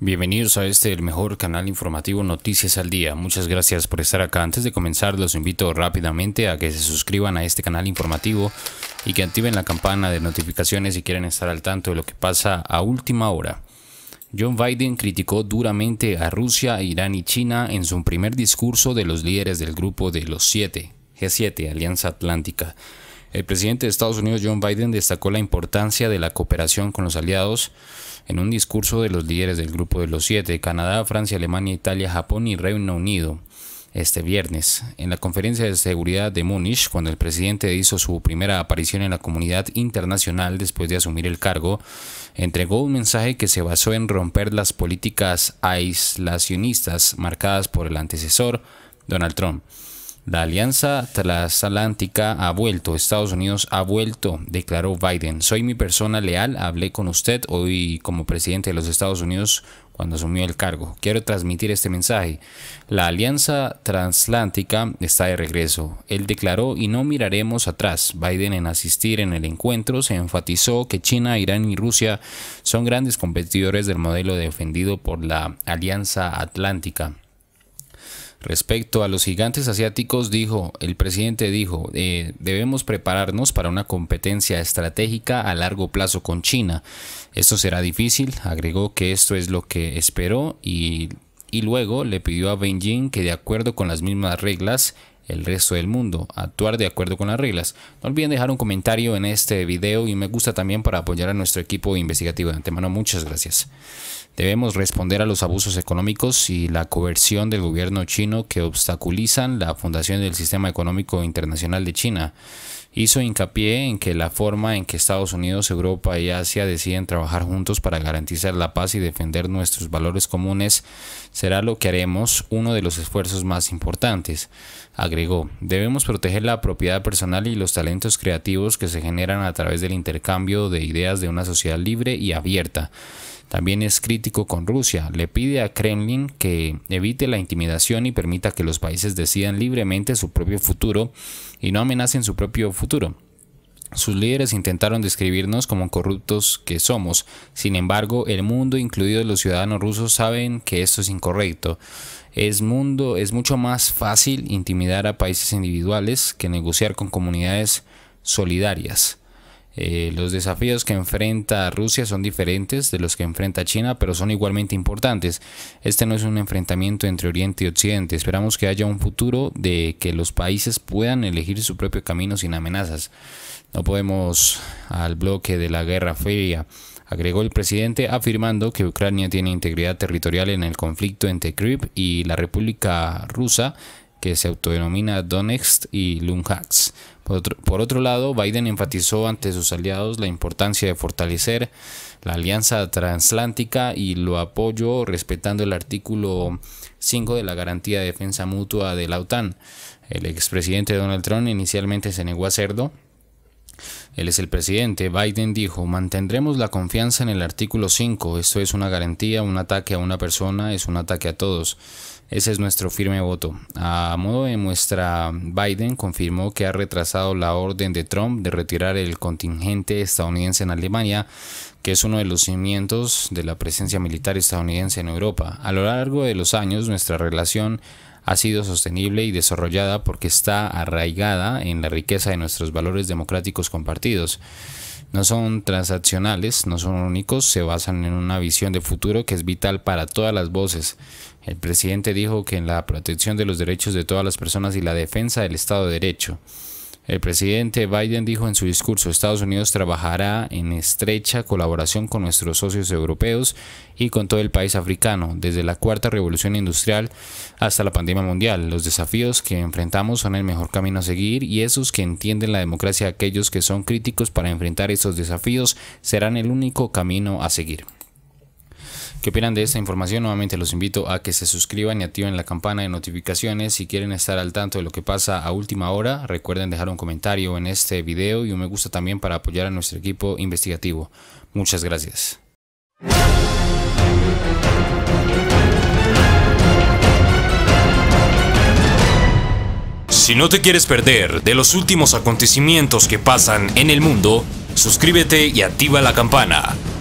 Bienvenidos a este, el mejor canal informativo Noticias al Día. Muchas gracias por estar acá. Antes de comenzar, los invito rápidamente a que se suscriban a este canal informativo y que activen la campana de notificaciones si quieren estar al tanto de lo que pasa a última hora. John Biden criticó duramente a Rusia, Irán y China en su primer discurso de los líderes del grupo de los 7, G7, Alianza Atlántica. El presidente de Estados Unidos, John Biden, destacó la importancia de la cooperación con los aliados en un discurso de los líderes del Grupo de los Siete, Canadá, Francia, Alemania, Italia, Japón y Reino Unido, este viernes, en la conferencia de seguridad de Múnich, cuando el presidente hizo su primera aparición en la comunidad internacional después de asumir el cargo, entregó un mensaje que se basó en romper las políticas aislacionistas marcadas por el antecesor Donald Trump. La alianza transatlántica ha vuelto, Estados Unidos ha vuelto, declaró Biden. Soy mi persona leal, hablé con usted hoy como presidente de los Estados Unidos cuando asumió el cargo. Quiero transmitir este mensaje. La alianza transatlántica está de regreso. Él declaró y no miraremos atrás. Biden en asistir en el encuentro se enfatizó que China, Irán y Rusia son grandes competidores del modelo defendido por la alianza atlántica. Respecto a los gigantes asiáticos, dijo, el presidente dijo, eh, debemos prepararnos para una competencia estratégica a largo plazo con China. Esto será difícil, agregó que esto es lo que esperó y, y luego le pidió a Beijing que de acuerdo con las mismas reglas el resto del mundo, actuar de acuerdo con las reglas. No olviden dejar un comentario en este video y me gusta también para apoyar a nuestro equipo investigativo. De antemano, muchas gracias. Debemos responder a los abusos económicos y la coerción del gobierno chino que obstaculizan la fundación del sistema económico internacional de China hizo hincapié en que la forma en que Estados Unidos, Europa y Asia deciden trabajar juntos para garantizar la paz y defender nuestros valores comunes será lo que haremos uno de los esfuerzos más importantes. Agregó, debemos proteger la propiedad personal y los talentos creativos que se generan a través del intercambio de ideas de una sociedad libre y abierta. También es crítico con Rusia. Le pide a Kremlin que evite la intimidación y permita que los países decidan libremente su propio futuro y no amenacen su propio futuro. Sus líderes intentaron describirnos como corruptos que somos, sin embargo el mundo, incluidos los ciudadanos rusos, saben que esto es incorrecto. Es, mundo, es mucho más fácil intimidar a países individuales que negociar con comunidades solidarias. Eh, los desafíos que enfrenta Rusia son diferentes de los que enfrenta China, pero son igualmente importantes. Este no es un enfrentamiento entre Oriente y Occidente. Esperamos que haya un futuro de que los países puedan elegir su propio camino sin amenazas. No podemos al bloque de la Guerra Fría, agregó el presidente afirmando que Ucrania tiene integridad territorial en el conflicto entre Krip y la República Rusa, que se autodenomina Donetsk y Luhansk por otro, lado, Biden enfatizó ante sus aliados la importancia de fortalecer la alianza transatlántica y lo apoyó respetando el artículo 5 de la garantía de defensa mutua de la OTAN. El expresidente Donald Trump inicialmente se negó a hacerlo, él es el presidente. Biden dijo, mantendremos la confianza en el artículo 5. Esto es una garantía, un ataque a una persona es un ataque a todos. Ese es nuestro firme voto. A modo de muestra, Biden confirmó que ha retrasado la orden de Trump de retirar el contingente estadounidense en Alemania, que es uno de los cimientos de la presencia militar estadounidense en Europa. A lo largo de los años, nuestra relación ha sido sostenible y desarrollada porque está arraigada en la riqueza de nuestros valores democráticos compartidos. No son transaccionales, no son únicos, se basan en una visión de futuro que es vital para todas las voces. El presidente dijo que en la protección de los derechos de todas las personas y la defensa del Estado de Derecho. El presidente Biden dijo en su discurso, Estados Unidos trabajará en estrecha colaboración con nuestros socios europeos y con todo el país africano, desde la cuarta revolución industrial hasta la pandemia mundial. Los desafíos que enfrentamos son el mejor camino a seguir y esos que entienden la democracia, aquellos que son críticos para enfrentar estos desafíos, serán el único camino a seguir. ¿Qué opinan de esta información? Nuevamente los invito a que se suscriban y activen la campana de notificaciones. Si quieren estar al tanto de lo que pasa a última hora, recuerden dejar un comentario en este video y un me gusta también para apoyar a nuestro equipo investigativo. Muchas gracias. Si no te quieres perder de los últimos acontecimientos que pasan en el mundo, suscríbete y activa la campana.